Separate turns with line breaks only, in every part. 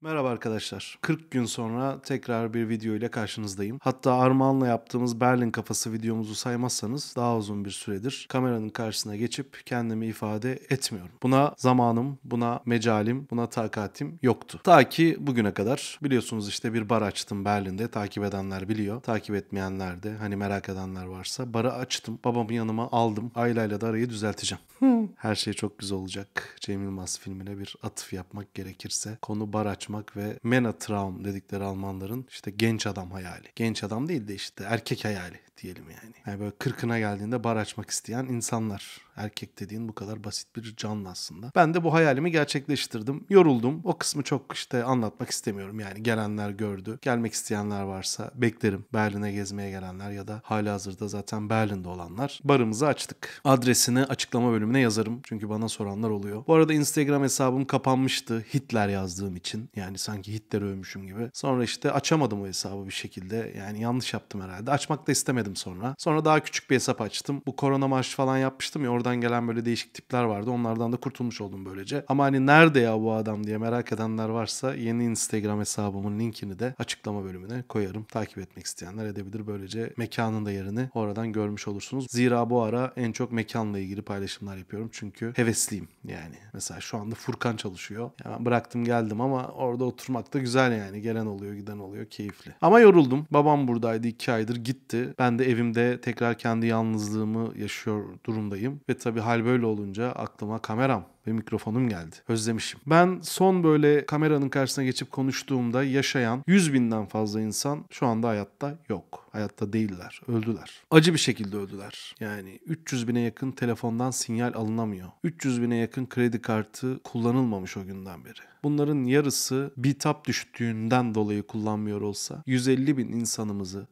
Merhaba arkadaşlar. 40 gün sonra tekrar bir video ile karşınızdayım. Hatta Armağan'la yaptığımız Berlin kafası videomuzu saymazsanız daha uzun bir süredir kameranın karşısına geçip kendimi ifade etmiyorum. Buna zamanım, buna mecalim, buna takatim yoktu. Ta ki bugüne kadar biliyorsunuz işte bir bar açtım Berlin'de. Takip edenler biliyor. Takip etmeyenler de hani merak edenler varsa barı açtım. Babamı yanıma aldım. Aileyle de arayı düzelteceğim. Her şey çok güzel olacak. Cemil Mas' filmine bir atıf yapmak gerekirse konu bar aç açmak ve Menatraum dedikleri Almanların işte genç adam hayali. Genç adam değil de işte erkek hayali diyelim yani. Yani böyle kırkına geldiğinde bar açmak isteyen insanlar Erkek dediğin bu kadar basit bir canlı aslında. Ben de bu hayalimi gerçekleştirdim. Yoruldum. O kısmı çok işte anlatmak istemiyorum yani. Gelenler gördü. Gelmek isteyenler varsa beklerim. Berlin'e gezmeye gelenler ya da hala hazırda zaten Berlin'de olanlar. Barımızı açtık. Adresini açıklama bölümüne yazarım. Çünkü bana soranlar oluyor. Bu arada Instagram hesabım kapanmıştı. Hitler yazdığım için. Yani sanki Hitler övmüşüm gibi. Sonra işte açamadım o hesabı bir şekilde. Yani yanlış yaptım herhalde. Açmak da istemedim sonra. Sonra daha küçük bir hesap açtım. Bu korona marşı falan yapmıştım ya orada oradan gelen böyle değişik tipler vardı. Onlardan da kurtulmuş oldum böylece. Ama hani nerede ya bu adam diye merak edenler varsa yeni Instagram hesabımın linkini de açıklama bölümüne koyarım. Takip etmek isteyenler edebilir. Böylece mekanın da yerini oradan görmüş olursunuz. Zira bu ara en çok mekanla ilgili paylaşımlar yapıyorum. Çünkü hevesliyim yani. Mesela şu anda Furkan çalışıyor. Yani bıraktım geldim ama orada oturmak da güzel yani. Gelen oluyor giden oluyor keyifli. Ama yoruldum. Babam buradaydı iki aydır gitti. Ben de evimde tekrar kendi yalnızlığımı yaşıyor durumdayım. Ve de tabii hal böyle olunca aklıma kameram ve mikrofonum geldi. Özlemişim. Ben son böyle kameranın karşısına geçip konuştuğumda yaşayan 100 binden fazla insan şu anda hayatta yok. Hayatta değiller. Öldüler. Acı bir şekilde öldüler. Yani 300 bine yakın telefondan sinyal alınamıyor. 300 bine yakın kredi kartı kullanılmamış o günden beri. Bunların yarısı bitap düştüğünden dolayı kullanmıyor olsa 150 bin insanımızı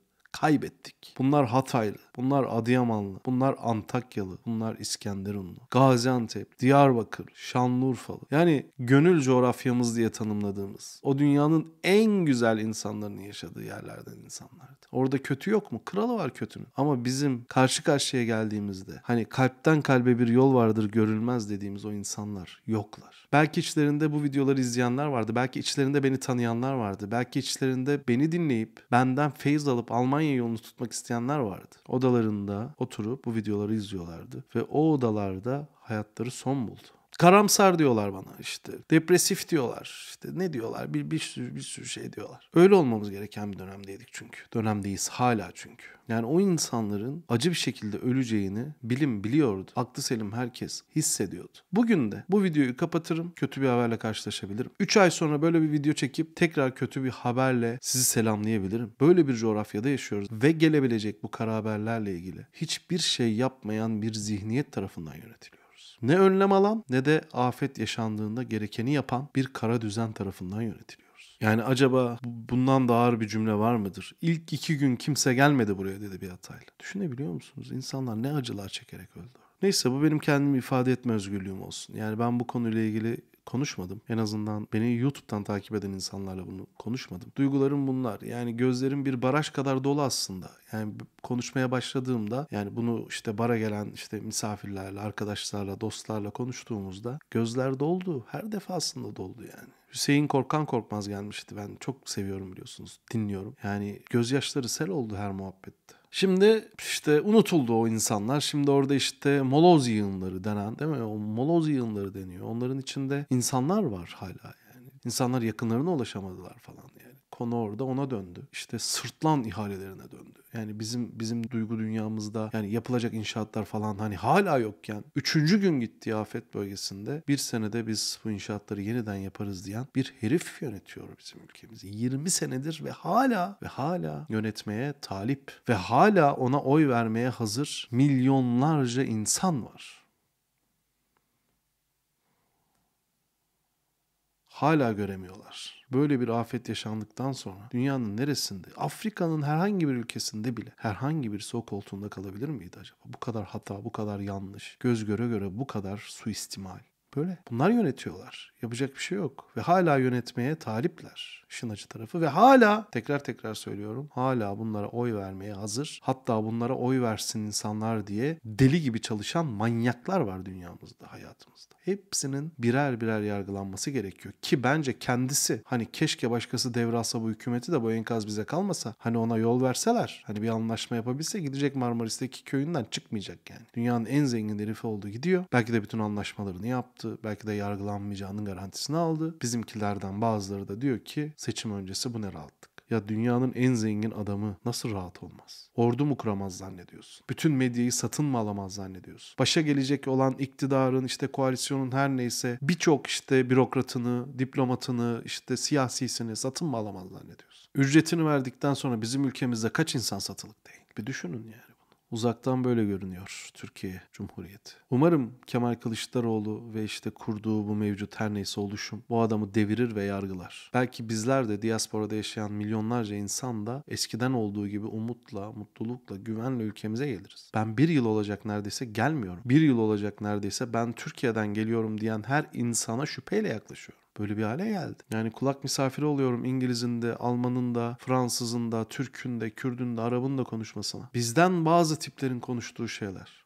kaybettik. Bunlar Hataylı, bunlar Adıyamanlı, bunlar Antakyalı, bunlar İskenderunlu, Gaziantep, Diyarbakır, Şanlıurfalı. Yani gönül coğrafyamız diye tanımladığımız o dünyanın en güzel insanların yaşadığı yerlerden insanlardı. Orada kötü yok mu? Kralı var kötünün. Ama bizim karşı karşıya geldiğimizde hani kalpten kalbe bir yol vardır görülmez dediğimiz o insanlar yoklar. Belki içlerinde bu videoları izleyenler vardı. Belki içlerinde beni tanıyanlar vardı. Belki içlerinde beni dinleyip benden feyiz alıp Almanya Almanya yolunu tutmak isteyenler vardı. Odalarında oturup bu videoları izliyorlardı ve o odalarda hayatları son buldu. Karamsar diyorlar bana işte. Depresif diyorlar. İşte ne diyorlar? Bir, bir sürü bir sürü şey diyorlar. Öyle olmamız gereken bir dönemdeydik çünkü. Dönemdeyiz hala çünkü. Yani o insanların acı bir şekilde öleceğini bilim biliyordu. Aklı selim herkes hissediyordu. Bugün de bu videoyu kapatırım. Kötü bir haberle karşılaşabilirim. 3 ay sonra böyle bir video çekip tekrar kötü bir haberle sizi selamlayabilirim. Böyle bir coğrafyada yaşıyoruz ve gelebilecek bu kara haberlerle ilgili hiçbir şey yapmayan bir zihniyet tarafından yönetiliyor ne önlem alan ne de afet yaşandığında gerekeni yapan bir kara düzen tarafından yönetiliyoruz. Yani acaba bundan daha ağır bir cümle var mıdır? İlk iki gün kimse gelmedi buraya dedi bir hatayla. Düşünebiliyor musunuz? İnsanlar ne acılar çekerek öldü. Neyse bu benim kendimi ifade etme özgürlüğüm olsun. Yani ben bu konuyla ilgili konuşmadım. En azından beni YouTube'dan takip eden insanlarla bunu konuşmadım. Duygularım bunlar. Yani gözlerim bir baraj kadar dolu aslında. Yani konuşmaya başladığımda yani bunu işte bara gelen işte misafirlerle, arkadaşlarla, dostlarla konuştuğumuzda gözler doldu. Her defasında doldu yani. Hüseyin Korkan Korkmaz gelmişti. Ben çok seviyorum biliyorsunuz. Dinliyorum. Yani gözyaşları sel oldu her muhabbette. Şimdi işte unutuldu o insanlar. Şimdi orada işte moloz yığınları denen değil mi? O moloz yığınları deniyor. Onların içinde insanlar var hala yani. İnsanlar yakınlarına ulaşamadılar falan. Yani konu orada ona döndü. İşte sırtlan ihalelerine döndü. Yani bizim bizim duygu dünyamızda yani yapılacak inşaatlar falan hani hala yokken üçüncü gün gitti afet bölgesinde bir senede biz bu inşaatları yeniden yaparız diyen bir herif yönetiyor bizim ülkemizi. 20 senedir ve hala ve hala yönetmeye talip ve hala ona oy vermeye hazır milyonlarca insan var. hala göremiyorlar. Böyle bir afet yaşandıktan sonra dünyanın neresinde, Afrika'nın herhangi bir ülkesinde bile herhangi bir o koltuğunda kalabilir miydi acaba? Bu kadar hata, bu kadar yanlış, göz göre göre bu kadar suistimal. Böyle. Bunlar yönetiyorlar. Yapacak bir şey yok. Ve hala yönetmeye talipler. Şınacı tarafı. Ve hala tekrar tekrar söylüyorum. Hala bunlara oy vermeye hazır. Hatta bunlara oy versin insanlar diye deli gibi çalışan manyaklar var dünyamızda, hayatımızda. Hepsinin birer birer yargılanması gerekiyor. Ki bence kendisi hani keşke başkası devralsa bu hükümeti de bu enkaz bize kalmasa. Hani ona yol verseler. Hani bir anlaşma yapabilse gidecek Marmaris'teki köyünden çıkmayacak yani. Dünyanın en zengin herifi oldu gidiyor. Belki de bütün anlaşmalarını yaptı yaptı. Belki de yargılanmayacağının garantisini aldı. Bizimkilerden bazıları da diyor ki seçim öncesi bu ne rahatlık. Ya dünyanın en zengin adamı nasıl rahat olmaz? Ordu mu kuramaz zannediyorsun? Bütün medyayı satın mı alamaz zannediyorsun? Başa gelecek olan iktidarın işte koalisyonun her neyse birçok işte bürokratını, diplomatını, işte siyasisini satın mı alamaz zannediyorsun? Ücretini verdikten sonra bizim ülkemizde kaç insan satılık değil? Bir düşünün yani. Uzaktan böyle görünüyor Türkiye Cumhuriyeti. Umarım Kemal Kılıçdaroğlu ve işte kurduğu bu mevcut her neyse oluşum bu adamı devirir ve yargılar. Belki bizler de diasporada yaşayan milyonlarca insan da eskiden olduğu gibi umutla, mutlulukla, güvenle ülkemize geliriz. Ben bir yıl olacak neredeyse gelmiyorum. Bir yıl olacak neredeyse ben Türkiye'den geliyorum diyen her insana şüpheyle yaklaşıyorum böyle bir hale geldi. Yani kulak misafiri oluyorum İngiliz'in de, Alman'ın da, Fransız'ın da, Türk'ün de, Kürd'ün de, Arap'ın da konuşmasına. Bizden bazı tiplerin konuştuğu şeyler.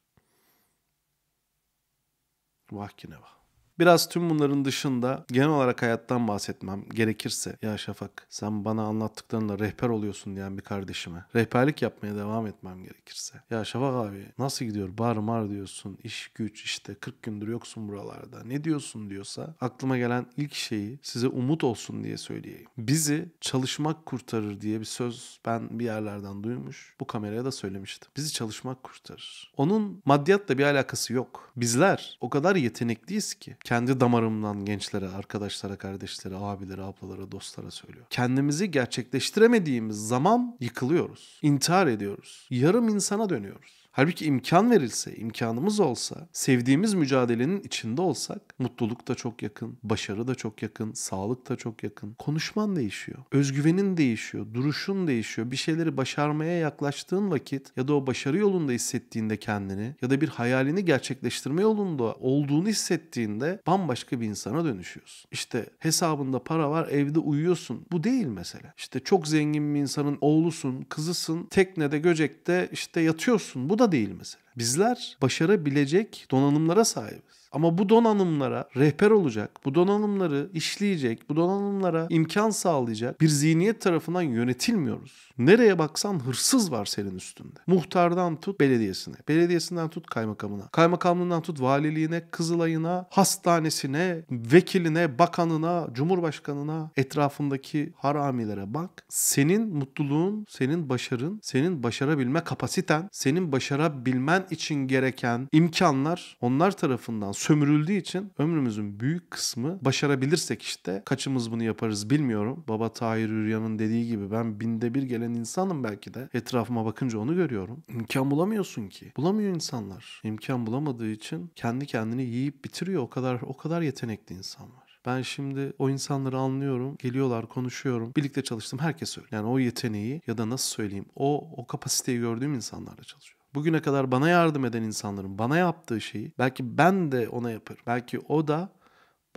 Vah ki ne vah. Biraz tüm bunların dışında genel olarak hayattan bahsetmem gerekirse ya Şafak sen bana anlattıklarında rehber oluyorsun diyen bir kardeşime rehberlik yapmaya devam etmem gerekirse ya Şafak abi nasıl gidiyor bar mar diyorsun iş güç işte 40 gündür yoksun buralarda ne diyorsun diyorsa aklıma gelen ilk şeyi size umut olsun diye söyleyeyim. Bizi çalışmak kurtarır diye bir söz ben bir yerlerden duymuş. Bu kameraya da söylemiştim. Bizi çalışmak kurtarır. Onun maddiyatla bir alakası yok. Bizler o kadar yetenekliyiz ki kendi damarımdan gençlere, arkadaşlara, kardeşlere, abilere, ablalara, dostlara söylüyorum. Kendimizi gerçekleştiremediğimiz zaman yıkılıyoruz. intihar ediyoruz. Yarım insana dönüyoruz. Halbuki imkan verilse, imkanımız olsa, sevdiğimiz mücadelenin içinde olsak mutluluk da çok yakın, başarı da çok yakın, sağlık da çok yakın. Konuşman değişiyor. Özgüvenin değişiyor, duruşun değişiyor. Bir şeyleri başarmaya yaklaştığın vakit ya da o başarı yolunda hissettiğinde kendini ya da bir hayalini gerçekleştirme yolunda olduğunu hissettiğinde bambaşka bir insana dönüşüyorsun. İşte hesabında para var, evde uyuyorsun. Bu değil mesela. İşte çok zengin bir insanın oğlusun, kızısın, teknede, göcekte işte yatıyorsun. Bu da değil mesela. Bizler başarabilecek donanımlara sahibiz. Ama bu donanımlara rehber olacak, bu donanımları işleyecek, bu donanımlara imkan sağlayacak bir zihniyet tarafından yönetilmiyoruz. Nereye baksan hırsız var senin üstünde. Muhtardan tut belediyesine, belediyesinden tut kaymakamına, kaymakamlığından tut valiliğine, kızılayına, hastanesine, vekiline, bakanına, cumhurbaşkanına, etrafındaki haramilere bak. Senin mutluluğun, senin başarın, senin başarabilme kapasiten, senin başarabilmen için gereken imkanlar onlar tarafından sömürüldüğü için ömrümüzün büyük kısmı başarabilirsek işte kaçımız bunu yaparız bilmiyorum. Baba Tahir Üryan'ın dediği gibi ben binde bir gelen insanım belki de. Etrafıma bakınca onu görüyorum. İmkan bulamıyorsun ki. Bulamıyor insanlar. İmkan bulamadığı için kendi kendini yiyip bitiriyor. O kadar o kadar yetenekli insan var. Ben şimdi o insanları anlıyorum. Geliyorlar, konuşuyorum. Birlikte çalıştım. Herkes öyle. Yani o yeteneği ya da nasıl söyleyeyim o o kapasiteyi gördüğüm insanlarla çalışıyorum. Bugüne kadar bana yardım eden insanların bana yaptığı şeyi belki ben de ona yaparım. Belki o da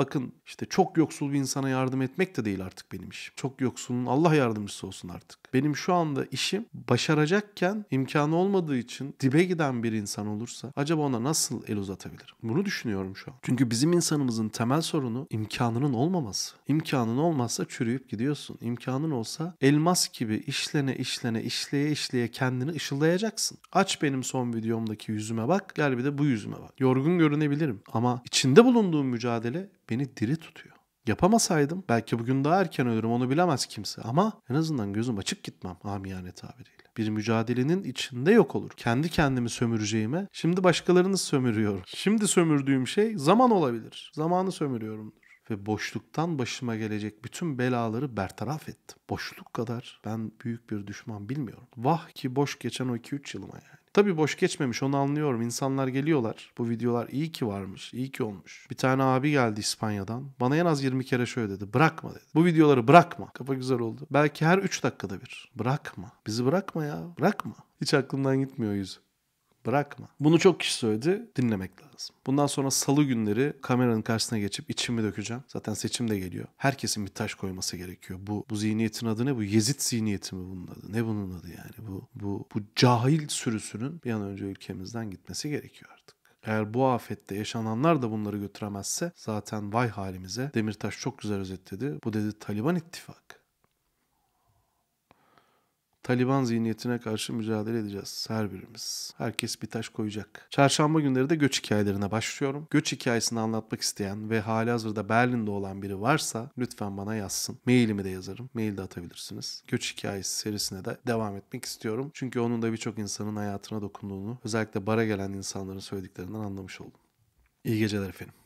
Bakın işte çok yoksul bir insana yardım etmek de değil artık benim işim. Çok yoksulun Allah yardımcısı olsun artık. Benim şu anda işim başaracakken imkanı olmadığı için dibe giden bir insan olursa acaba ona nasıl el uzatabilirim? Bunu düşünüyorum şu an. Çünkü bizim insanımızın temel sorunu imkanının olmaması. İmkanın olmazsa çürüyüp gidiyorsun. İmkanın olsa elmas gibi işlene işlene işleye işleye kendini ışıldayacaksın. Aç benim son videomdaki yüzüme bak. Gel bir de bu yüzüme bak. Yorgun görünebilirim ama içinde bulunduğum mücadele beni diri tutuyor. Yapamasaydım belki bugün daha erken ölürüm onu bilemez kimse ama en azından gözüm açık gitmem amiyane tabiriyle. Bir mücadelenin içinde yok olur. Kendi kendimi sömüreceğime şimdi başkalarını sömürüyorum. Şimdi sömürdüğüm şey zaman olabilir. Zamanı sömürüyorumdur ve boşluktan başıma gelecek bütün belaları bertaraf ettim. Boşluk kadar ben büyük bir düşman bilmiyorum. Vah ki boş geçen o 2-3 yılıma yani. Tabii boş geçmemiş onu anlıyorum. İnsanlar geliyorlar. Bu videolar iyi ki varmış, iyi ki olmuş. Bir tane abi geldi İspanya'dan. Bana en az 20 kere şöyle dedi. Bırakma dedi. Bu videoları bırakma. Kafa güzel oldu. Belki her 3 dakikada bir. Bırakma. Bizi bırakma ya. Bırakma. Hiç aklımdan gitmiyor yüzü. Bırakma. Bunu çok kişi söyledi. Dinlemek lazım. Bundan sonra salı günleri kameranın karşısına geçip içimi dökeceğim. Zaten seçim de geliyor. Herkesin bir taş koyması gerekiyor. Bu bu zihniyetin adı ne? Bu Yezid zihniyeti mi bunun adı? Ne bunun adı yani? Bu bu bu cahil sürüsünün bir an önce ülkemizden gitmesi gerekiyor artık. Eğer bu afette yaşananlar da bunları götüremezse zaten vay halimize Demirtaş çok güzel özetledi. Bu dedi Taliban ittifakı. Taliban zihniyetine karşı mücadele edeceğiz her birimiz. Herkes bir taş koyacak. Çarşamba günleri de göç hikayelerine başlıyorum. Göç hikayesini anlatmak isteyen ve hali hazırda Berlin'de olan biri varsa lütfen bana yazsın. Mailimi de yazarım. Mail de atabilirsiniz. Göç hikayesi serisine de devam etmek istiyorum. Çünkü onun da birçok insanın hayatına dokunduğunu özellikle bara gelen insanların söylediklerinden anlamış oldum. İyi geceler efendim.